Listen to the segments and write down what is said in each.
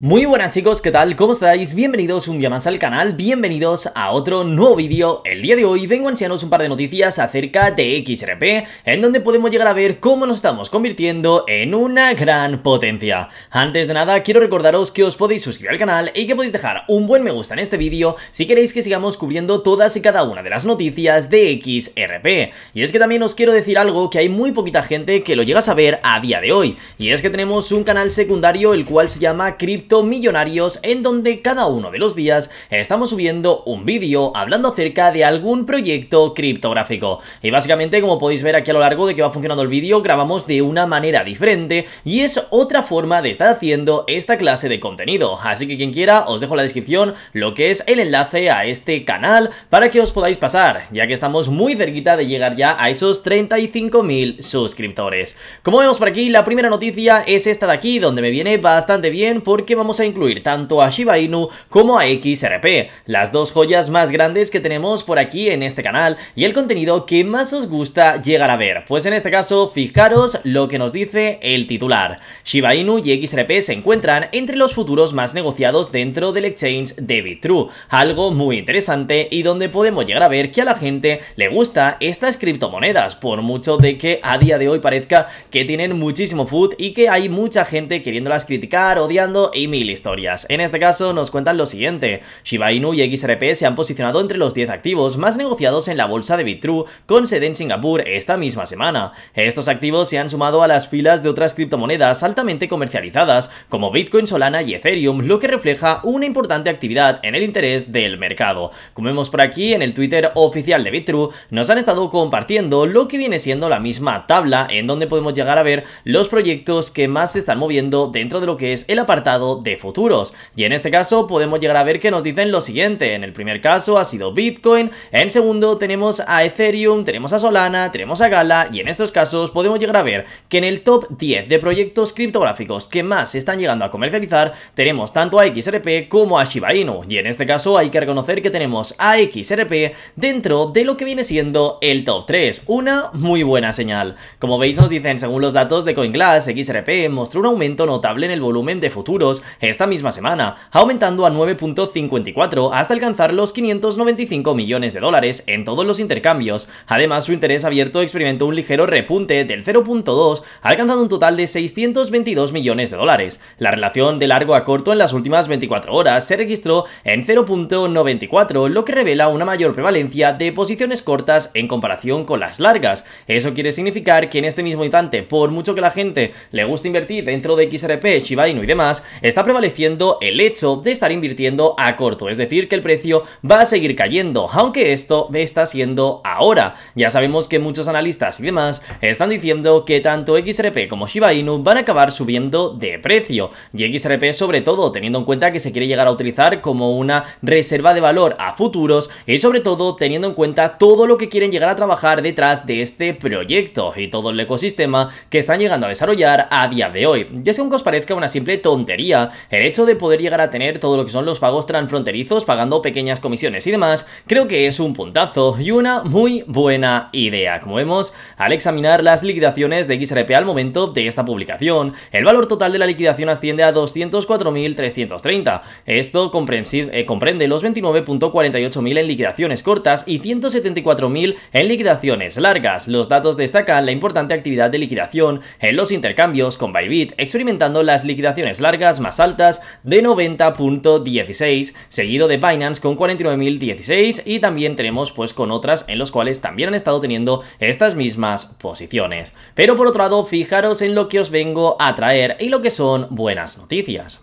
Muy buenas chicos, ¿qué tal? ¿Cómo estáis? Bienvenidos un día más al canal, bienvenidos a otro nuevo vídeo. El día de hoy vengo a enseñaros un par de noticias acerca de XRP, en donde podemos llegar a ver cómo nos estamos convirtiendo en una gran potencia. Antes de nada, quiero recordaros que os podéis suscribir al canal y que podéis dejar un buen me gusta en este vídeo si queréis que sigamos cubriendo todas y cada una de las noticias de XRP. Y es que también os quiero decir algo que hay muy poquita gente que lo llega a saber a día de hoy, y es que tenemos un canal secundario el cual se llama Crypto Millonarios en donde cada uno de los días estamos subiendo un vídeo hablando acerca de algún proyecto criptográfico. Y básicamente como podéis ver aquí a lo largo de que va funcionando el vídeo grabamos de una manera diferente y es otra forma de estar haciendo esta clase de contenido. Así que quien quiera os dejo en la descripción lo que es el enlace a este canal para que os podáis pasar ya que estamos muy cerquita de llegar ya a esos 35.000 suscriptores. Como vemos por aquí la primera noticia es esta de aquí donde me viene bastante bien porque vamos a incluir tanto a Shiba Inu como a XRP, las dos joyas más grandes que tenemos por aquí en este canal y el contenido que más os gusta llegar a ver. Pues en este caso, fijaros lo que nos dice el titular. Shiba Inu y XRP se encuentran entre los futuros más negociados dentro del exchange de True algo muy interesante y donde podemos llegar a ver que a la gente le gusta estas criptomonedas, por mucho de que a día de hoy parezca que tienen muchísimo food y que hay mucha gente queriéndolas criticar, odiando e mil historias. En este caso nos cuentan lo siguiente, Shiba Inu y XRP se han posicionado entre los 10 activos más negociados en la bolsa de BitTrue con sede en Singapur esta misma semana. Estos activos se han sumado a las filas de otras criptomonedas altamente comercializadas como Bitcoin, Solana y Ethereum, lo que refleja una importante actividad en el interés del mercado. Como vemos por aquí en el Twitter oficial de BitTrue nos han estado compartiendo lo que viene siendo la misma tabla en donde podemos llegar a ver los proyectos que más se están moviendo dentro de lo que es el apartado de futuros. Y en este caso podemos llegar a ver que nos dicen lo siguiente. En el primer caso ha sido Bitcoin, en segundo tenemos a Ethereum, tenemos a Solana, tenemos a Gala y en estos casos podemos llegar a ver que en el top 10 de proyectos criptográficos que más se están llegando a comercializar tenemos tanto a XRP como a Shiba Inu. Y en este caso hay que reconocer que tenemos a XRP dentro de lo que viene siendo el top 3. Una muy buena señal. Como veis nos dicen según los datos de CoinGlass, XRP mostró un aumento notable en el volumen de futuros esta misma semana, aumentando a 9.54 hasta alcanzar los 595 millones de dólares en todos los intercambios. Además, su interés abierto experimentó un ligero repunte del 0.2, alcanzando un total de 622 millones de dólares. La relación de largo a corto en las últimas 24 horas se registró en 0.94, lo que revela una mayor prevalencia de posiciones cortas en comparación con las largas. Eso quiere significar que en este mismo instante, por mucho que la gente le guste invertir dentro de XRP, Shiba Inu y demás, está prevaleciendo el hecho de estar invirtiendo a corto, es decir, que el precio va a seguir cayendo, aunque esto me está siendo ahora. Ya sabemos que muchos analistas y demás están diciendo que tanto XRP como Shiba Inu van a acabar subiendo de precio, y XRP sobre todo teniendo en cuenta que se quiere llegar a utilizar como una reserva de valor a futuros y sobre todo teniendo en cuenta todo lo que quieren llegar a trabajar detrás de este proyecto y todo el ecosistema que están llegando a desarrollar a día de hoy. Ya sea aunque os parezca una simple tontería, el hecho de poder llegar a tener todo lo que son los pagos transfronterizos pagando pequeñas comisiones y demás, creo que es un puntazo y una muy buena idea. Como vemos, al examinar las liquidaciones de XRP al momento de esta publicación, el valor total de la liquidación asciende a 204.330. Esto eh, comprende los 29.48.000 en liquidaciones cortas y 174.000 en liquidaciones largas. Los datos destacan la importante actividad de liquidación en los intercambios con Bybit, experimentando las liquidaciones largas más altas de 90.16, seguido de Binance con 49.016 y también tenemos pues con otras en los cuales también han estado teniendo estas mismas posiciones. Pero por otro lado, fijaros en lo que os vengo a traer y lo que son buenas noticias.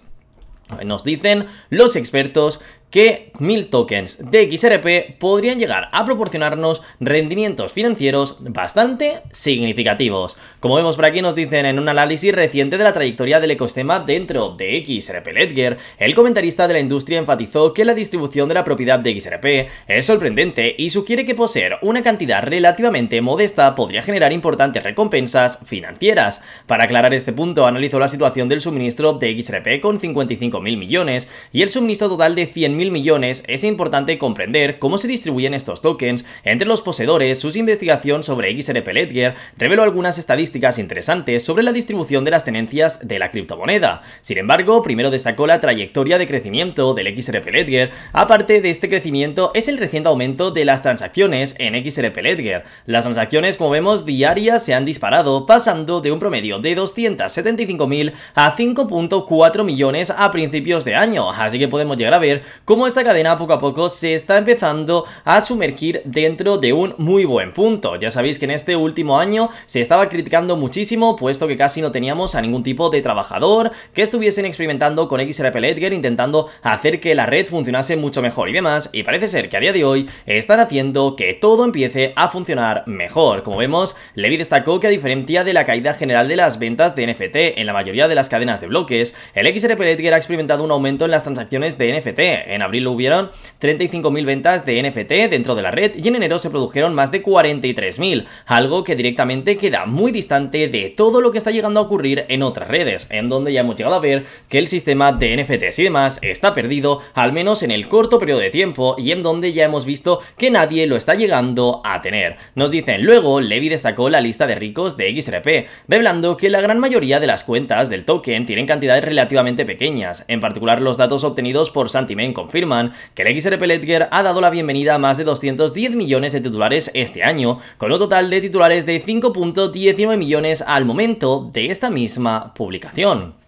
Nos dicen los expertos que 1000 tokens de XRP podrían llegar a proporcionarnos rendimientos financieros bastante significativos. Como vemos por aquí nos dicen en un análisis reciente de la trayectoria del ecosistema dentro de XRP Ledger, el comentarista de la industria enfatizó que la distribución de la propiedad de XRP es sorprendente y sugiere que poseer una cantidad relativamente modesta podría generar importantes recompensas financieras. Para aclarar este punto, analizó la situación del suministro de XRP con 55.000 millones y el suministro total de 100.000 millones, es importante comprender cómo se distribuyen estos tokens entre los poseedores, sus investigación sobre XRP Ledger reveló algunas estadísticas interesantes sobre la distribución de las tenencias de la criptomoneda. Sin embargo, primero destacó la trayectoria de crecimiento del XRP Ledger. Aparte de este crecimiento es el reciente aumento de las transacciones en XRP Ledger. Las transacciones, como vemos, diarias se han disparado, pasando de un promedio de 275.000 a 5.4 millones a principios de año, así que podemos llegar a ver ...como esta cadena poco a poco se está empezando a sumergir dentro de un muy buen punto. Ya sabéis que en este último año se estaba criticando muchísimo, puesto que casi no teníamos a ningún tipo de trabajador que estuviesen experimentando con XRP Ledger intentando hacer que la red funcionase mucho mejor y demás, y parece ser que a día de hoy están haciendo que todo empiece a funcionar mejor. Como vemos, Levy destacó que a diferencia de la caída general de las ventas de NFT en la mayoría de las cadenas de bloques, el XRP Ledger ha experimentado un aumento en las transacciones de NFT, en abril hubieron 35.000 ventas de NFT dentro de la red y en enero se produjeron más de 43.000, algo que directamente queda muy distante de todo lo que está llegando a ocurrir en otras redes, en donde ya hemos llegado a ver que el sistema de NFTs y demás está perdido, al menos en el corto periodo de tiempo, y en donde ya hemos visto que nadie lo está llegando a tener. Nos dicen luego, Levi destacó la lista de ricos de XRP, revelando que la gran mayoría de las cuentas del token tienen cantidades relativamente pequeñas, en particular los datos obtenidos por Santimenco confirman que el XRP Ledger ha dado la bienvenida a más de 210 millones de titulares este año, con un total de titulares de 5.19 millones al momento de esta misma publicación.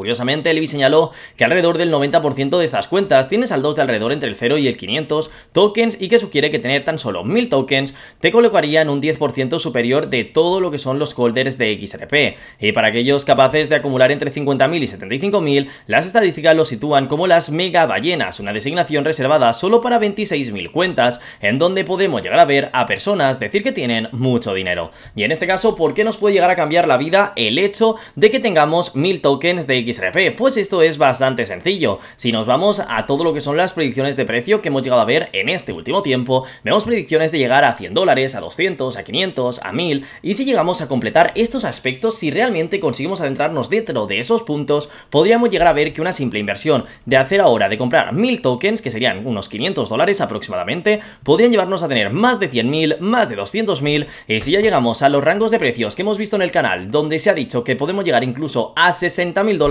Curiosamente, Levi señaló que alrededor del 90% de estas cuentas tienes saldos de alrededor entre el 0 y el 500 tokens y que sugiere que tener tan solo 1000 tokens te colocaría en un 10% superior de todo lo que son los holders de XRP. Y para aquellos capaces de acumular entre 50.000 y 75.000, las estadísticas lo sitúan como las mega ballenas, una designación reservada solo para 26.000 cuentas, en donde podemos llegar a ver a personas decir que tienen mucho dinero. Y en este caso, ¿por qué nos puede llegar a cambiar la vida el hecho de que tengamos 1000 tokens de XRP? Pues esto es bastante sencillo. Si nos vamos a todo lo que son las predicciones de precio que hemos llegado a ver en este último tiempo, vemos predicciones de llegar a 100 dólares, a 200, a 500, a 1000, y si llegamos a completar estos aspectos, si realmente conseguimos adentrarnos dentro de esos puntos, podríamos llegar a ver que una simple inversión de hacer ahora de comprar 1000 tokens, que serían unos 500 dólares aproximadamente, podrían llevarnos a tener más de 100.000, más de 200.000, y si ya llegamos a los rangos de precios que hemos visto en el canal, donde se ha dicho que podemos llegar incluso a 60.000 dólares,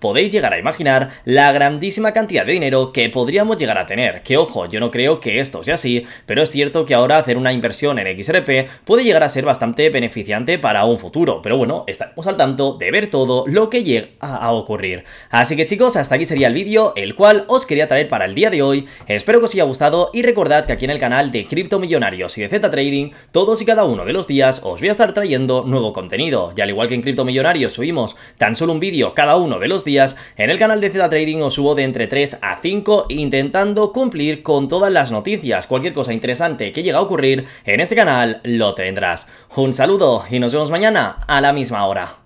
podéis llegar a imaginar la grandísima cantidad de dinero que podríamos llegar a tener. Que ojo, yo no creo que esto sea así, pero es cierto que ahora hacer una inversión en XRP puede llegar a ser bastante beneficiante para un futuro. Pero bueno, estaremos al tanto de ver todo lo que llega a ocurrir. Así que chicos, hasta aquí sería el vídeo, el cual os quería traer para el día de hoy. Espero que os haya gustado y recordad que aquí en el canal de Cripto Millonarios y de Z Trading, todos y cada uno de los días os voy a estar trayendo nuevo contenido. Y al igual que en Cripto Millonarios subimos tan solo un vídeo cada uno de los días, en el canal de Z Trading os subo de entre 3 a 5 intentando cumplir con todas las noticias. Cualquier cosa interesante que llegue a ocurrir en este canal lo tendrás. Un saludo y nos vemos mañana a la misma hora.